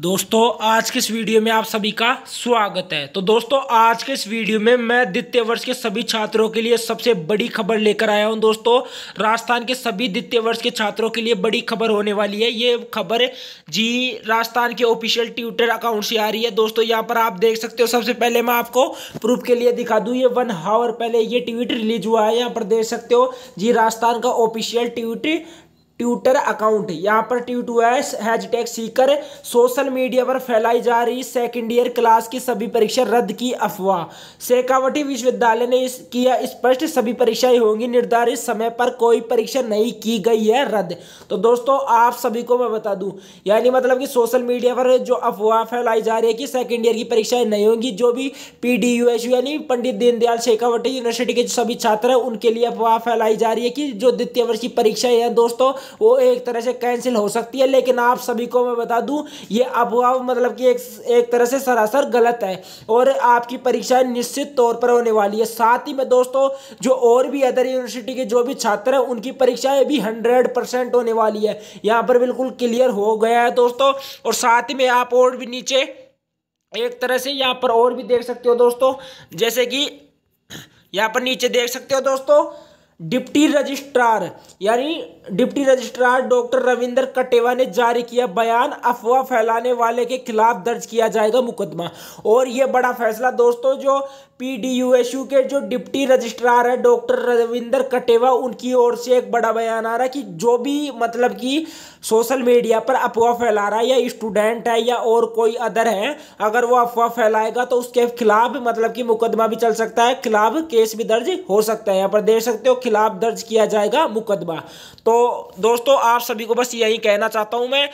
दोस्तों आज के इस वीडियो में आप सभी का स्वागत है तो दोस्तों आज के इस वीडियो में मैं द्वितीय वर्ष के सभी छात्रों के लिए सबसे बड़ी खबर लेकर आया हूं दोस्तों राजस्थान के सभी द्वितीय वर्ष के छात्रों के लिए बड़ी खबर होने वाली है ये खबर जी राजस्थान के ऑफिशियल ट्विटर अकाउंट से आ रही है दोस्तों यहाँ पर आप देख सकते हो सबसे पहले मैं आपको प्रूफ के लिए दिखा दूँ ये वन हावर पहले ये ट्वीट रिलीज हुआ है यहाँ पर देख सकते हो जी राजस्थान का ऑफिशियल ट्विटर ट्विटर अकाउंट यहाँ पर ट्वीट हुआ है हैजटैग सीकर सोशल मीडिया पर फैलाई जा रही सेकेंड ईयर क्लास की सभी परीक्षा रद्द की अफवाह शेखावटी विश्वविद्यालय ने इस किया स्पष्ट सभी परीक्षाएं होंगी निर्धारित समय पर कोई परीक्षा नहीं की गई है रद्द तो दोस्तों आप सभी को मैं बता दूं यानी मतलब कि सोशल मीडिया पर जो अफवाह फैलाई जा रही है कि सेकेंड ईयर की परीक्षाएँ नहीं होंगी जो भी पी यानी पंडित दीनदयाल शेखावटी यूनिवर्सिटी के सभी छात्र हैं उनके लिए अफवाह फैलाई जा रही है कि जो द्वितीय वर्ष की परीक्षाएँ हैं दोस्तों वो एक तरह से कैंसिल हो सकती है लेकिन आप सभी को मैं बता दूं ये अफवाह मतलब कि एक एक तरह से सरासर गलत है और आपकी परीक्षा निश्चित तौर पर होने वाली है साथ ही में दोस्तों जो और भी अदर यूनिवर्सिटी के जो भी छात्र हैं उनकी परीक्षाएं भी हंड्रेड परसेंट होने वाली है यहाँ पर बिल्कुल क्लियर हो गया है दोस्तों और साथ ही में आप और भी नीचे एक तरह से यहाँ पर और भी देख सकते हो दोस्तों जैसे कि यहाँ पर नीचे देख सकते हो दोस्तों डिप्टी रजिस्ट्रार यानी deputy registrar doctor Ravinder Kateva ने जारी किया बयान अफवाह फैलाने वाले के खिलाफ दर्ज किया जाएगा मुकदमा और ये बड़ा फैसला दोस्तों जो P D U S U के जो डिप्टी रजिस्ट्रार है डॉक्टर रविंदर कटेवा उनकी ओर से एक बड़ा बयान आ रहा है कि जो भी मतलब कि सोशल मीडिया पर अफवाह फैला रहा है या स्टूडेंट है या और कोई अदर है अगर वो अफवाह फैलाएगा तो उसके खिलाफ मतलब कि मुकदमा भी चल सकता है खिलाफ केस भी दर्ज हो सकता है यहाँ पर देख सकते हो खिलाफ दर्ज किया जाएगा मुकदमा तो दोस्तों आप सभी को बस यही कहना चाहता हूँ मैं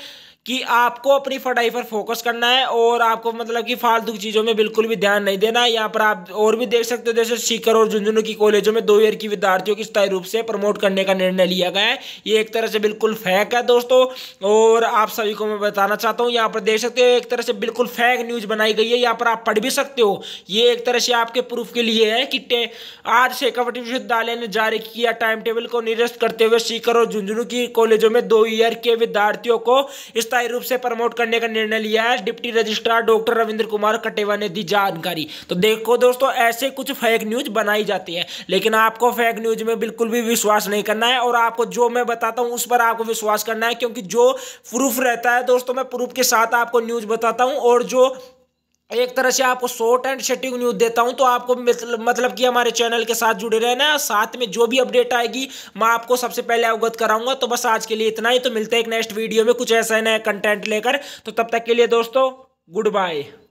कि आपको अपनी पढ़ाई पर फोकस करना है और आपको मतलब कि फालतू चीज़ों में बिल्कुल भी ध्यान नहीं देना है यहाँ पर आप और भी देख सकते हो जैसे सीकर और झुंझुनू की कॉलेजों में दो ईयर की विद्यार्थियों की स्थायी रूप से प्रमोट करने का निर्णय लिया गया है ये एक तरह से बिल्कुल फैक है दोस्तों और आप सभी को मैं बताना चाहता हूँ यहाँ पर देख सकते हो एक तरह से बिल्कुल फैक न्यूज़ बनाई गई है यहाँ पर आप पढ़ भी सकते हो ये एक तरह से आपके प्रूफ के लिए है कि आज शेखावटी विश्वविद्यालय ने जारी किया टाइम टेबल को निरस्त करते हुए सीकर और झुंझुनू की कॉलेजों में दो ईयर के विद्यार्थियों को इस अस्थायी रूप से प्रमोट करने का निर्णय लिया है deputy registrar doctor Ravindra Kumar Kateva ने दी जानकारी तो देखो दोस्तों ऐसे कुछ फेक न्यूज बनाई जाती है लेकिन आपको फेक न्यूज में बिल्कुल भी विश्वास नहीं करना है और आपको जो मैं बताता हूँ उस पर आपको विश्वास करना है क्योंकि जो प्रूफ रहता है दोस्तों मैं प्रूफ के साथ आपको न्यूज बताता हूँ और जो एक तरह से आपको शॉर्ट एंड शटिंग न्यूज देता हूं तो आपको मतलब कि हमारे चैनल के साथ जुड़े रहना साथ में जो भी अपडेट आएगी मैं आपको सबसे पहले अवगत कराऊंगा तो बस आज के लिए इतना ही तो मिलते हैं एक नेक्स्ट वीडियो में कुछ ऐसा नया कंटेंट लेकर तो तब तक के लिए दोस्तों गुड बाय